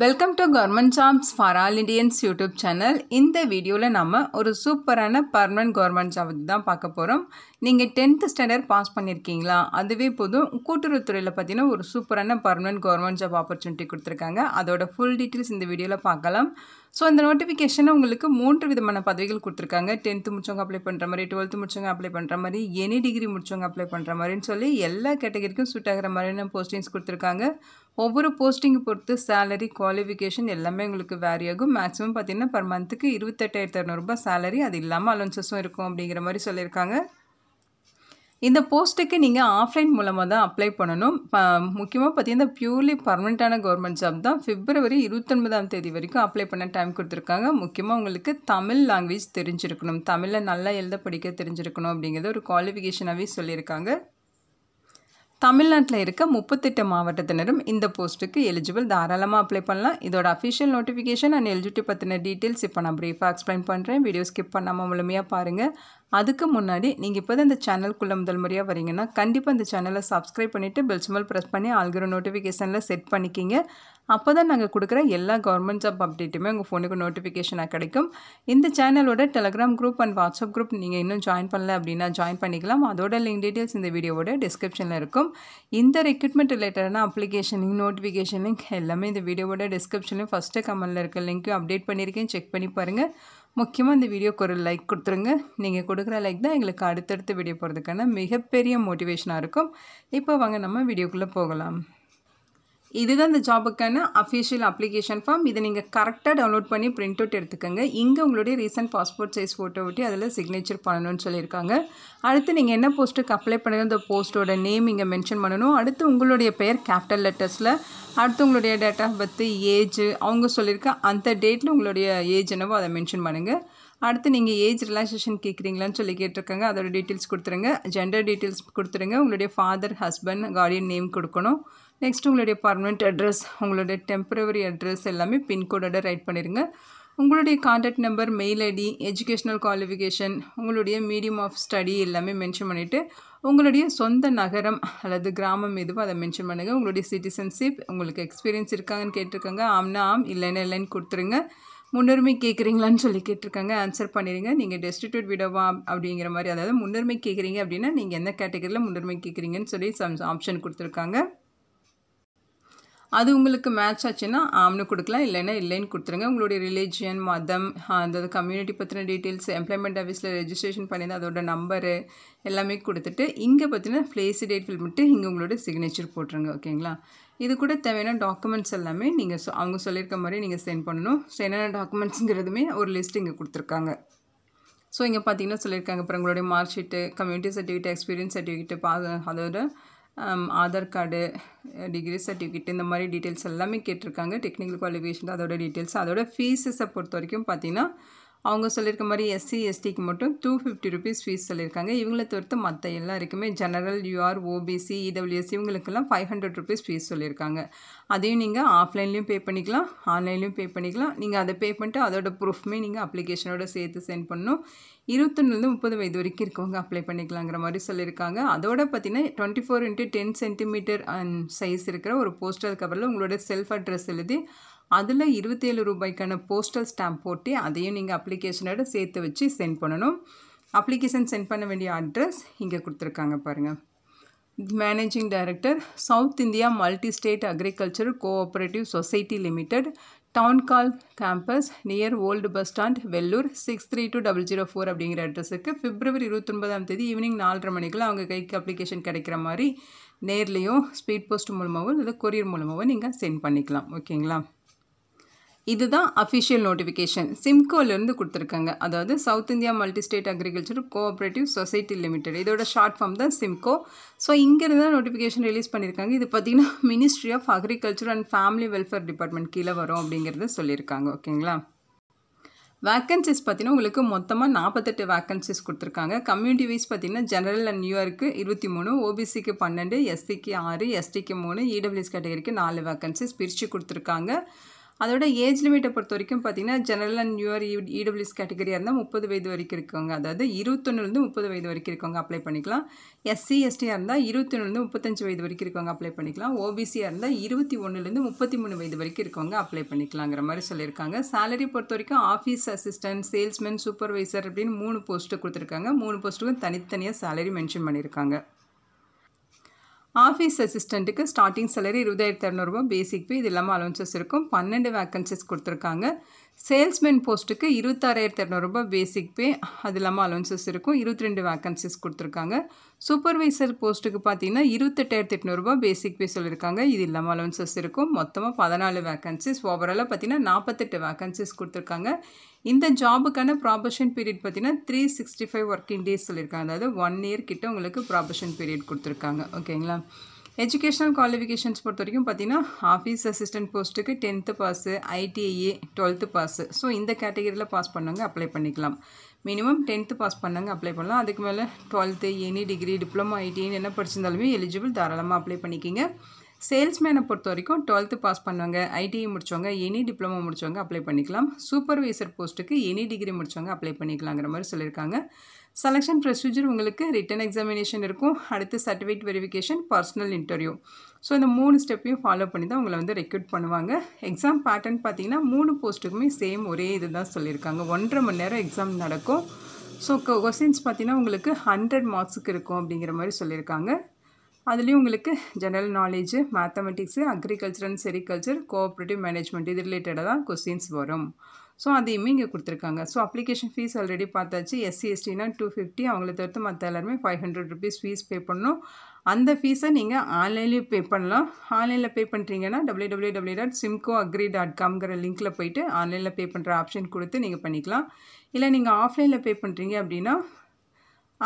welcome to government jobs for all Indians YouTube channel இந்த வீடியோவில் நம்ம ஒரு சூப்பரான பர்மனன்ட் கவர்மெண்ட் ஜாப் தான் பார்க்க போகிறோம் நீங்கள் டென்த்து ஸ்டாண்டர்ட் பாஸ் பண்ணியிருக்கீங்களா அதுவே போதும் கூட்டுறவுத்துறையில் பார்த்தீங்கன்னா ஒரு சூப்பரான பர்மனன்ட் கவர்மெண்ட் ஜாப் ஆப்பர்ச்சுனிட்டி கொடுத்துருக்காங்க அதோட ஃபுல் டீட்டெயில்ஸ் இந்த வீடியோவில் பார்க்கலாம் ஸோ அந்த நோட்டிஃபிகேஷனை உங்களுக்கு மூன்று விதமான பதவிகள் கொடுத்துருக்காங்க டென்த்து முடிச்சவங்க அப்ளை பண்ணுற மாதிரி டுவெல்த்து முடிச்சவங்க அப்ளை பண்ணுற மாதிரி எனி டிகிரி முடிச்சவங்க அப்ளை பண்ணுற மாதிரின்னு சொல்லி எல்லா கேட்டகரிக்கும் சூட் ஆகிற மாதிரியான போஸ்டிங்ஸ் கொடுத்துருக்காங்க ஒவ்வொரு போஸ்டிங்கை பொறுத்து சேலரி குவாலிஃபிகேஷன் எல்லாமே உங்களுக்கு வேரி ஆகும் மேக்ஸிமம் பார்த்திங்கன்னா பர் மந்த்துக்கு இருபத்தெட்டாயிரத்து இரநூறுபா சேலரி அது இல்லாமல் அலோன்சஸும் இருக்கும் அப்படிங்கிற மாதிரி சொல்லியிருக்காங்க இந்த போஸ்ட்டுக்கு நீங்கள் ஆஃப்லைன் மூலமாக தான் அப்ளை பண்ணணும் முக்கியமாக பார்த்தீங்கன்னா பியூர்லி பர்மனெண்ட்டான கவர்மெண்ட் ஜாப் தான் பிப்ரவரி இருபத்தொன்பதாம் தேதி வரைக்கும் அப்ளை பண்ண டைம் கொடுத்துருக்காங்க முக்கியமாக உங்களுக்கு தமிழ் லாங்குவேஜ் தெரிஞ்சிருக்கணும் தமிழில் நல்லா எழுத படிக்க தெரிஞ்சிருக்கணும் அப்படிங்கிறது ஒரு குவாலிஃபிகேஷனாகவே சொல்லியிருக்காங்க தமிழ்நாட்டில் இருக்க முப்பத்தெட்டு மாவட்டத்தினரும் இந்த போஸ்ட்டுக்கு எலிஜிபிள் தாராளமாக அப்ளை பண்ணலாம் இதோட அஃபிஷியல் நோட்டிஃபிகேஷன் அண்ட் எலிஜிபிலிட்டி பற்றின டீட்டெயில்ஸ் இப்போ நான் ப்ரீஃபாக எக்ஸ்பிளைன் பண்ணுறேன் வீடியோ ஸ்கிப் பண்ணாமல் முழுமையாக பாருங்கள் அதுக்கு முன்னாடி நீங்கள் இப்போ இந்த சேனல்குள்ளே முதல் முறையாக வரீங்கன்னா கண்டிப்பாக இந்த சேனலை சப்ஸ்கிரைப் பண்ணிவிட்டு பெல் ப்ரெஸ் பண்ணி ஆல்கிற நோட்டிஃபிகேஷனில் செட் பண்ணிக்கிங்க அப்போ தான் நாங்கள் கொடுக்குற எல்லா கவர்மெண்ட் ஜாப் அப்டேட்டுமே உங்கள் ஃபோனுக்கு நோட்டிஃபிகேஷனாக கிடைக்கும் இந்த சேனலோட Telegram group and WhatsApp group நீங்கள் இன்னும் ஜாயின் பண்ணல அப்படின்னா ஜாயின் பண்ணிக்கலாம் அதோட லிங்க் டீட்டெயில்ஸ் இந்த வீடியோவோட டிஸ்கிரிப்ஷனில் இருக்கும் இந்த ரெக்யூட்மெண்ட் ரிலேட்டடான அப்ளிகேஷன் லிங்க் நோட்டிஃபிகேஷன் லிங்க் எல்லாமே இந்த வீடியோவோட டிஸ்கிரிப்ஷன்லேயும் ஃபஸ்ட்டு கமெண்டில் இருக்க லிங்க்கும் அப்டேட் பண்ணியிருக்கேன் செக் பண்ணி பாருங்கள் முக்கியமாக இந்த வீடியோக்கு ஒரு லைக் கொடுத்துருங்க நீங்கள் கொடுக்குற லைக் தான் எங்களுக்கு அடுத்தடுத்த வீடியோ போகிறதுக்கான மிகப்பெரிய மோட்டிவேஷனாக இருக்கும் இப்போ வாங்க நம்ம வீடியோக்குள்ளே போகலாம் இதுதான் இந்த ஜாபுக்கான அஃபிஷியல் அப்ளிகேஷன் ஃபார்ம் இதை நீங்கள் கரெக்டாக டவுன்லோட் பண்ணி பிரிண்ட் அவுட் எடுத்துக்கோங்க இங்கே உங்களுடைய ரீசன்ட் பாஸ்போர்ட் சைஸ் ஃபோட்டோ ஒட்டி அதில் சிக்னேச்சர் பண்ணணும்னு சொல்லியிருக்காங்க அடுத்து நீங்கள் என்ன போஸ்ட்டுக்கு அப்ளை பண்ணுறது அந்த போஸ்ட்டோட நேம் இங்கே மென்ஷன் பண்ணணும் அடுத்து உங்களுடைய பெயர் கேபிட்டல் லெட்டர்ஸில் அடுத்து உங்களுடைய டேட் ஆஃப் பர்த்து ஏஜ் அவங்க சொல்லியிருக்க அந்த டேட்டில் உங்களுடைய ஏஜ் என்னவோ அதை மென்ஷன் பண்ணுங்கள் அடுத்து நீங்கள் ஏஜ் ரிலாக்ஸேஷன் கேட்குறீங்களான்னு சொல்லி கேட்டிருக்காங்க அதோட டீட்டெயில்ஸ் கொடுத்துருங்க ஜெண்டர் டீட்டெயில்ஸ் கொடுத்துருங்க உங்களுடைய ஃபாதர் ஹஸ்பண்ட் கார்டியன் நேம் கொடுக்கணும் நெக்ஸ்ட் உங்களுடைய பர்மனெண்ட் அட்ரஸ் உங்களுடைய டெம்பரவரி அட்ரஸ் எல்லாமே பின்கோடோட ரைட் பண்ணிடுங்க உங்களுடைய contact number mail ID educational qualification உங்களுடைய மீடியம் ஆஃப் ஸ்டடி எல்லாமே மென்ஷன் பண்ணிவிட்டு உங்களுடைய சொந்த நகரம் அல்லது கிராமம் எதுவோ அதை மென்ஷன் பண்ணுங்கள் உங்களுடைய சிட்டிசன்ஷிப் உங்களுக்கு எக்ஸ்பீரியன்ஸ் இருக்காங்கன்னு கேட்டிருக்காங்க ஆம்னா ஆம் இல்லைன்னா இல்லைன்னு கொடுத்துருங்க முன்னுரிமை கேட்குறீங்களான்னு சொல்லி கேட்டிருக்காங்க ஆன்சர் பண்ணிடுங்க நீங்கள் டெஸ்டிடியூட் விடவா அப்படிங்கிற மாதிரி அதாவது முன்னுரிமை கேட்குறீங்க அப்படின்னா நீங்கள் எந்த கேட்டகரியில் முன்னுரிமை கேட்குறீங்கன்னு சொல்லி சம் ஆப்ஷன் கொடுத்துருக்காங்க அது உங்களுக்கு மேட்ச் ஆச்சுன்னா ஆம்னு கொடுக்கலாம் இல்லைன்னா இல்லைன்னு கொடுத்துருங்க உங்களுடைய ரிலீஜியன் மதம் அந்த கம்யூனிட்டி பற்றின டீட்டெயில்ஸ் எம்ப்ளாய்மெண்ட் ஆஃபீஸில் ரெஜிஸ்ட்ரேஷன் பண்ணி அதோட நம்பரு எல்லாமே கொடுத்துட்டு இங்கே பார்த்தீங்கன்னா பிளேஸ் டேட் ஃபில் பண்ணிட்டு இங்கே உங்களோட சிக்னேச்சர் போட்டுருங்க ஓகேங்களா இது கூட தேவையான டாக்குமெண்ட்ஸ் எல்லாமே நீங்கள் சொ அவங்க சொல்லியிருக்க மாதிரி நீங்கள் சென்ட் பண்ணணும் ஸோ என்னென்ன டாக்குமெண்ட்ஸுங்கிறதுமே ஒரு லிஸ்ட் இங்கே கொடுத்துருக்காங்க ஸோ இங்கே பார்த்தீங்கன்னா சொல்லியிருக்காங்க அப்புறம் உங்களுடைய mark sheet community certificate experience certificate பா அதோட ஆதார் கார்டு டிகிரி சர்டிஃபிகேட் இந்த மாதிரி டீட்டெயில்ஸ் எல்லாமே கேட்டிருக்காங்க டெக்னிக்கல் குவாலிஃபிகேஷன் அதோட டீட்டெயில்ஸ் அதோட ஃபீஸஸை பொறுத்த வரைக்கும் பார்த்திங்கன்னா அவங்க சொல்லியிருக்க மாதிரி எஸ்சி எஸ்டிக்கு மட்டும் டூ ஃபிஃப்டி ருபீஸ் ஃபீஸ் சொல்லியிருக்காங்க இவங்களை தவிர்த்து மற்ற எல்லாருக்குமே general UR OBC EWS e இவங்களுக்கெல்லாம் ஃபைவ் ஹண்ட்ரட் ருபீஸ் ஃபீஸ் சொல்லியிருக்காங்க அதையும் நீங்கள் ஆஃப்லைன்லேயும் பே பண்ணிக்கலாம் ஆன்லைன்லேயும் பே பண்ணிக்கலாம் நீங்கள் அதை பே பண்ணிட்டு அதோட ப்ரூஃப்மே நீங்கள் அப்ளிகேஷனோட சேர்த்து சென்ட் பண்ணணும் இருபத்தொன்னுலேருந்து முப்பது வயது வரைக்கும் இருக்கவங்க அப்ளை பண்ணிக்கலாங்கிற மாதிரி சொல்லியிருக்காங்க அதோட பார்த்தீங்கன்னா twenty four into ten centimetre size இருக்கிற ஒரு போஸ்டல் கவரில் உங்களோட செல்ஃப் அட்ரஸ் எழுதி அதில் இருபத்தேழு ரூபாய்க்கான போஸ்டல் ஸ்டாம்ப் போட்டு அதையும் நீங்கள் அப்ளிகேஷனோட சேர்த்து வச்சு சென்ட் பண்ணணும் அப்ளிகேஷன் சென்ட் பண்ண வேண்டிய அட்ரஸ் இங்கே கொடுத்துருக்காங்க பாருங்கள் managing director south India multi state agriculture cooperative society limited town hall campus near old bus stand Vellore six three two double zero four அப்படிங்கிற அட்ரஸுக்கு பிப்ரவரி இருபத்தொன்பதாம் தேதி ஈவினிங் நாலரை மணிக்குள்ள அவங்க கைக்கு அப்ளிகேஷன் கிடைக்கிற மாதிரி நேர்லேயும் ஸ்பீட் போஸ்ட் மூலமாகவும் இல்லை கொரியர் மூலமாகவும் நீங்கள் சென்ட் பண்ணிக்கலாம் ஓகேங்களா இதுதான் அஃபிஷியல் நோட்டிஃபிகேஷன் சிம்கோலேருந்து கொடுத்துருக்காங்க அதாவது south India multi state agriculture cooperative society limited இதோட ஷார்ட் ஃபார்ம் தான் சிம்கோ ஸோ இங்கேருந்து தான் நோட்டிஃபிகேஷன் ரிலீஸ் பண்ணியிருக்காங்க இது பார்த்திங்கன்னா ministry of agriculture and family welfare department கீழே வரும் அப்படிங்கிறது சொல்லியிருக்காங்க ஓகேங்களா வேக்கன்சிஸ் பார்த்தீங்கன்னா உங்களுக்கு மொத்தமாக நாற்பத்தெட்டு வேக்கன்சிஸ் கொடுத்துருக்காங்க கம்யூனிட்டி வைஸ் பார்த்தீங்கன்னா ஜெனரல் அண்ட் நியூயார்க்கு இருபத்தி மூணு ஓபிசிக்கு பன்னெண்டு எஸ்சிக்கு ஆறு எஸ்டிக்கு மூணு இடபிள்யூஎஸ் e கேட்டகரிக்கு நாலு வேக்கன்சிஸ் பிரித்து கொடுத்துருக்காங்க அதோட ஏஜ் லிமிட்டை பொறுத்த வரைக்கும் பார்த்தீங்கன்னா ஜெனரல் அண்ட் நியூயர் இடபிள்யூஸ் கேட்டகரியாக இருந்தால் முப்பது வயது வரைக்கும் இருக்கவங்க அதாவது இருபத்தொன்னுலேருந்து முப்பது வயது வரைக்கும் இருக்கவங்க அப்ளை பண்ணிக்கலாம் எஸ்சி எஸ்டியாக இருந்தால் இருபத்தொன்னுலேருந்து முப்பத்தஞ்சு வயது வரைக்கும் இருக்கவங்க அப்ளை பண்ணிக்கலாம் ஓபிசியாக இருந்தால் இருபத்தி ஒன்றுலேருந்து முப்பத்தி மூணு வயது வரைக்கும் இருக்கவங்க அப்ளை பண்ணிக்கலாங்கிற மாதிரி சொல்லியிருக்காங்க சேலரி பொறுத்த வரைக்கும் ஆஃபீஸ் அசிஸ்டன்ட் சேல்ஸ்மேன் சூப்பர்வைசர் அப்படின்னு மூணு போஸ்ட்டு கொடுத்துருக்காங்க மூணு போஸ்ட்டுக்கும் தனித்தனியாக சேலரி மென்ஷன் பண்ணியிருக்காங்க ஆஃபீஸ் அசிஸ்டண்ட்டுக்கு ஸ்டார்டிங் சேலரி இருபதாயிரத்தி இரநூறுபா பேசிக் பே இது இல்லாமல் அலவன்சஸ் இருக்கும் பன்னெண்டு வேக்கன்சிஸ் கொடுத்துருக்காங்க சேல்ஸ்மேன் போஸ்ட்டுக்கு இருபத்தாறாயிரத்தி இரநூறுபா பேசிக் பே அது இல்லாமல் அலவன்சஸ் இருக்கும் இருபத்தி ரெண்டு வேக்கன்சிஸ் கொடுத்துருக்காங்க சூப்பர்வைசர் போஸ்ட்டுக்கு பார்த்தீங்கன்னா இருபத்தெட்டாயிரத்தி எட்நூறுபா பேசிக் பே சொல்லியிருக்காங்க இது இல்லாமல் அலவன்சஸ் இருக்கும் மொத்தமாக பதினாலு வேக்கன்சிஸ் ஓவராலாக பார்த்தீங்கன்னா நாற்பத்தெட்டு வேக்கன்சிஸ் கொடுத்துருக்காங்க இந்த ஜாபுக்கான ப்ராபஷன் பீரியட் பார்த்தீங்கன்னா three sixty five working days சொல்லியிருக்காங்க அதாவது ஒன் இயர் கிட்ட உங்களுக்கு ப்ராபஷன் பீரியட் கொடுத்துருக்காங்க ஓகேங்களா எஜுகேஷனல் குவாலிஃபிகேஷன்ஸ் பொறுத்த வரைக்கும் பார்த்தீங்கன்னா ஆஃபீஸ் அசிஸ்டன்ட் போஸ்ட்டுக்கு டென்த்து பாஸு ஐடிஐஏ டுவெல்த்து பாஸு ஸோ இந்த கேட்டகரியில் பாஸ் பண்ணவங்க அப்ளை பண்ணிக்கலாம் மினிமம் டென்த்து பாஸ் பண்ணாங்க அப்ளை பண்ணலாம் அதுக்கு மேலே டுவெல்த்து எனி டிகிரி டிப்ளமோ ஐடின்னு என்ன படிச்சிருந்தாலுமே எலிஜிபிள் தாராளமாக அப்ளை பண்ணிக்கிங்க சேல்ஸ்மேனை பொறுத்த வரைக்கும் டுவெல்த்து பாஸ் பண்ணுவாங்க ஐடிஐ முடித்தவங்க எனி டிப்ளமோ முடித்தவங்க அப்ளை பண்ணிக்கலாம் சூப்பர்வைசர் போஸ்ட்டுக்கு எனி டிகிரி முடித்தவங்க அப்ளை பண்ணிக்கலாங்கிற மாதிரி சொல்லியிருக்காங்க செலெக்ஷன் ப்ரொசீஜர் உங்களுக்கு ரிட்டன் எக்ஸாமினேஷன் இருக்கும் அடுத்து certificate verification personal interview so இந்த மூணு ஸ்டெப்பையும் ஃபாலோ பண்ணி தான் உங்களை வந்து ரெக்ரூட் பண்ணுவாங்க எக்ஸாம் பேட்டர்ன் பார்த்தீங்கன்னா மூணு போஸ்ட்டுக்குமே சேம் ஒரே இது தான் சொல்லியிருக்காங்க ஒன்றரை மணி நேரம் எக்ஸாம் நடக்கும் ஸோ கொஸ்டின்ஸ் பார்த்தீங்கன்னா உங்களுக்கு ஹண்ட்ரட் மார்க்ஸுக்கு இருக்கும் அப்படிங்கிற மாதிரி சொல்லியிருக்காங்க அதுலேயும் உங்களுக்கு general knowledge mathematics agriculture and sericulture cooperative management இது ரிலேட்டடாக தான் கொஸ்டின்ஸ் வரும் ஸோ அதையுமே இங்கே கொடுத்துருக்காங்க ஸோ அப்ளிகேஷன் ஃபீஸ் ஆல்ரெடி பார்த்தாச்சு எஸ்சி எஸ்டினா டூ ஃபிஃப்டி அவங்கள தவிர்த்து மற்ற எல்லாருமே five hundred rupees fees pay பண்ணணும் அந்த ஃபீஸை நீங்கள் ஆன்லைன்லேயும் பே பண்ணலாம் ஆன்லைனில் பே பண்ணுறீங்கன்னா W W W dot SIMCO agri dot காம்ங்கிற லிங்க்கில் போயிட்டு ஆன்லைனில் பே பண்ணுற ஆப்ஷன் கொடுத்து நீங்கள் பண்ணிக்கலாம் இல்லை நீங்கள் ஆஃப்லைனில் பே பண்ணுறீங்க அப்படின்னா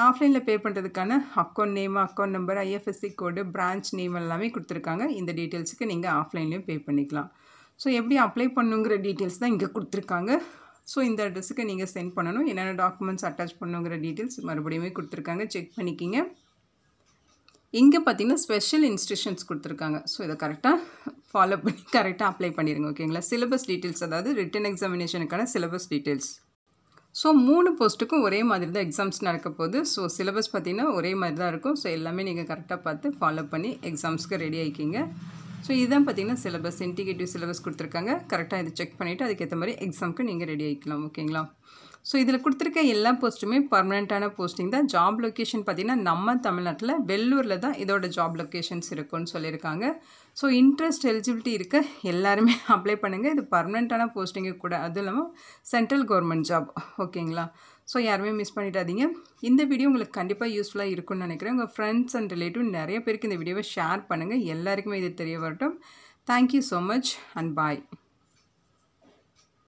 ஆஃப்லைனில் பே பண்ணுறதுக்கான account name account number IFSC code branch name எல்லாமே கொடுத்துருக்காங்க இந்த டீட்டெயில்ஸுக்கு நீங்கள் ஆஃப்லைன்லேயும் பே பண்ணிக்கலாம் ஸோ எப்படி அப்ளை பண்ணுங்கிற டீட்டெயில்ஸ் தான் இங்கே கொடுத்துருக்காங்க ஸோ இந்த அட்ரஸுக்கு நீங்கள் சென்ட் பண்ணணும் என்னென்ன டாக்குமெண்ட்ஸ் அட்டாச் பண்ணுங்கிற டீட்டெயில்ஸ் மறுபடியுமே கொடுத்துருக்காங்க செக் பண்ணிக்கிங்க இங்கே பார்த்தீங்கன்னா ஸ்பெஷல் இன்ஸ்ட்ரக்ஷன்ஸ் கொடுத்துருக்காங்க ஸோ இதை கரெக்டாக ஃபாலோ பண்ணி கரெக்டாக அப்ளை பண்ணிடுங்க ஓகேங்களா சிலபஸ் டீட்டெயில்ஸ் அதாவது ரிட்டன் எக்ஸாமினேஷனுக்கான சிலபஸ் டீட்டெயில்ஸ் ஸோ மூணு போஸ்ட்டுக்கும் ஒரே மாதிரி தான் எக்ஸாம்ஸ் நடக்க போகுது ஸோ சிலபஸ் பார்த்திங்கன்னா ஒரே மாதிரி தான் இருக்கும் ஸோ எல்லாமே நீங்கள் கரெக்டாக பார்த்து ஃபாலோ பண்ணி எக்ஸாம்ஸ்க்கு ரெடி ஆகிக்கிங்க ஸோ இதுதான் பார்த்திங்கன்னா சிலபஸ் இன்டிகேட்டிவ் சிலபஸ் கொடுத்துருக்காங்க கரெக்டாக இதை செக் பண்ணிவிட்டு அதுக்கேற்ற மாதிரி எக்ஸாமுக்கு நீங்கள் ரெடி ஆகிக்கலாம் ஓகேங்களா ஸோ இதில் கொடுத்துருக்க எல்லா போஸ்ட்டுமே பர்மனெண்ட்டான போஸ்டிங் தான் ஜாப் லொக்கேஷன் பார்த்திங்கன்னா நம்ம தமிழ்நாட்டில் வெள்ளூரில் தான் இதோட ஜாப் லொக்கேஷன்ஸ் இருக்குன்னு சொல்லியிருக்காங்க ஸோ இன்ட்ரெஸ்ட் எலிஜிபிலிட்டி இருக்க எல்லாருமே அப்ளை பண்ணுங்கள் இது பர்மனெண்ட்டான போஸ்டிங்கு கூட அதுவும் இல்லாமல் சென்ட்ரல் கவர்மெண்ட் ஜாப் ஓகேங்களா ஸோ யாருமே மிஸ் பண்ணிடாதீங்க இந்த வீடியோ உங்களுக்கு கண்டிப்பாக யூஸ்ஃபுல்லாக இருக்கும்னு நினைக்கிறேன் உங்கள் ஃப்ரெண்ட்ஸ் அண்ட் ரிலேட்டிவ் நிறைய பேருக்கு இந்த வீடியோவை ஷேர் பண்ணுங்கள் எல்லாருக்குமே இது தெரிய வரட்டும் thank you so much and bye